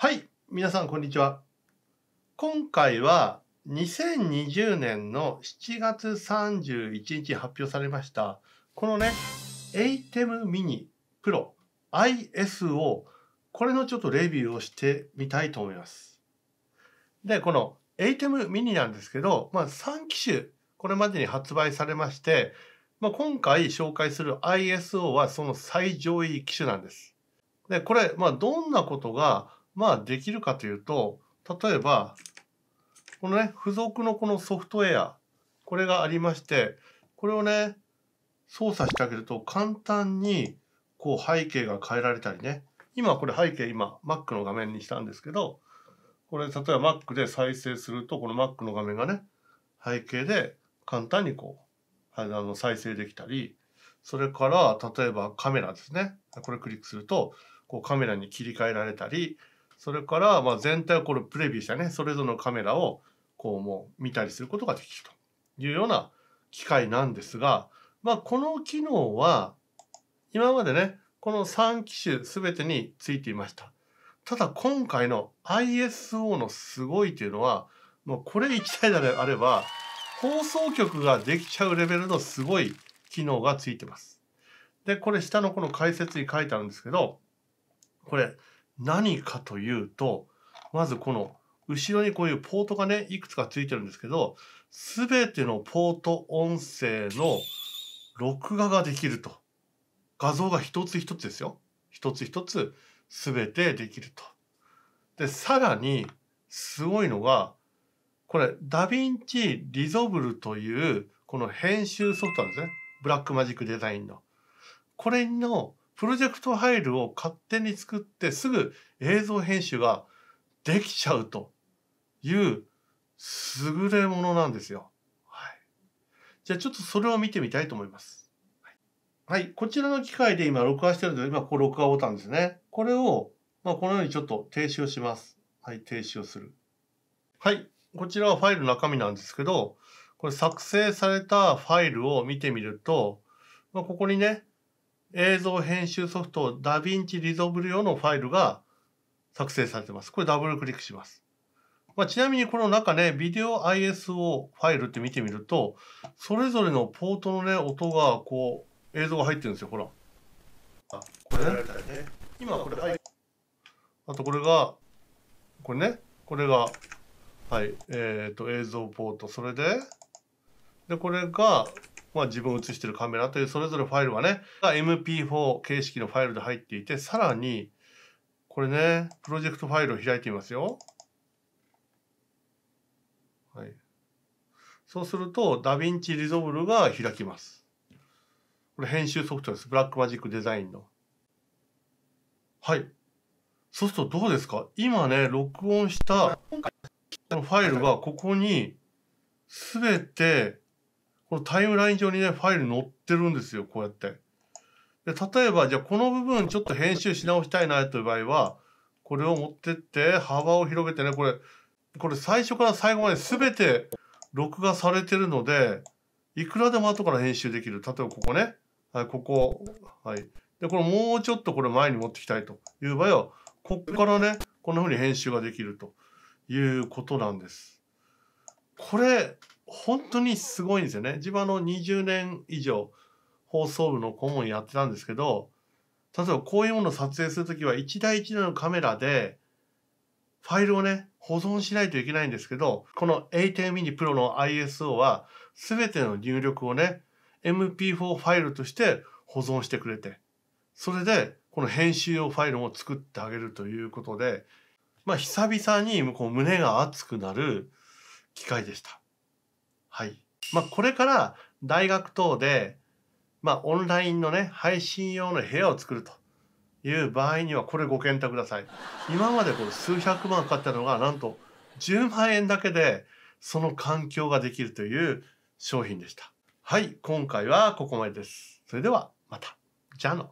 はい、皆さんこんにちは。今回は2020年の7月31日発表されましたこのね ATEM mini Pro ISO これのちょっとレビューをしてみたいと思います。で、この ATEM mini なんですけど、まあ、3機種これまでに発売されまして、まあ、今回紹介する ISO はその最上位機種なんです。で、これ、まあ、どんなことがまあできるかというと、例えば、このね、付属のこのソフトウェア、これがありまして、これをね、操作してあげると簡単にこう背景が変えられたりね、今これ背景今 Mac の画面にしたんですけど、これ例えば Mac で再生するとこの Mac の画面がね、背景で簡単にこう、あの再生できたり、それから例えばカメラですね。これクリックするとこうカメラに切り替えられたり、それからまあ全体をこれプレビューしたねそれぞれのカメラをこうもう見たりすることができるというような機械なんですが、まあ、この機能は今までねこの3機種全てについていました。ただ今回の ISO のすごいというのはもうこれ1台であれば放送局ができちゃうレベルのすごい機能がついてます。でこれ下のこの解説に書いてあるんですけどこれ何かというとまずこの後ろにこういうポートがねいくつかついてるんですけど全てのポート音声の録画ができると画像が一つ一つですよ一つ一つ全てできると。でさらにすごいのがこれダヴィンチリゾブルというこの編集ソフトなんですねブラックマジックデザインの。これのプロジェクトファイルを勝手に作ってすぐ映像編集ができちゃうという優れものなんですよ。はい、じゃあちょっとそれを見てみたいと思います。はい、こちらの機械で今録画してるので、今ここ録画ボタンですね。これを、まあ、このようにちょっと停止をします。はい、停止をする。はい、こちらはファイルの中身なんですけど、これ作成されたファイルを見てみると、まあ、ここにね、映像編集ソフトダヴィンチリゾル用のファイルが作成されてます。これダブルクリックします。まあ、ちなみにこの中ね、ビデオ ISO ファイルって見てみると、それぞれのポートのね、音がこう、映像が入ってるんですよ、ほら。あ、これね。今これ入っあとこれが、これね、これが、はい、えっ、ー、と、映像ポート、それで、で、これが、まあ、自分を映してるカメラというそれぞれファイルはね、MP4 形式のファイルで入っていて、さらに、これね、プロジェクトファイルを開いてみますよ。はい。そうすると、ダヴィンチリゾブルが開きます。これ編集ソフトです。ブラックマジックデザインの。はい。そうするとどうですか今ね、録音したのファイルがここにすべてこのタイムライン上にね、ファイル載ってるんですよ、こうやって。で例えば、じゃあこの部分ちょっと編集し直したいなという場合は、これを持ってって、幅を広げてね、これ、これ最初から最後まで全て録画されてるので、いくらでも後から編集できる。例えばここね。はい、ここ。はい。で、これもうちょっとこれ前に持ってきたいという場合は、ここからね、こんな風に編集ができるということなんです。これ、本当にすごいんですよね。自分の20年以上放送部の顧問やってたんですけど、例えばこういうものを撮影する時は1台1台のカメラでファイルをね、保存しないといけないんですけど、この A10 i Pro の ISO は全ての入力をね、MP4 ファイルとして保存してくれて、それでこの編集用ファイルも作ってあげるということで、まあ久々にこう胸が熱くなる機会でした。はいまあ、これから大学等で、まあ、オンラインのね配信用の部屋を作るという場合にはこれご検討ください今までこう数百万かかったのがなんと10万円だけでその環境ができるという商品でしたはい今回はここまでですそれではまたじゃあの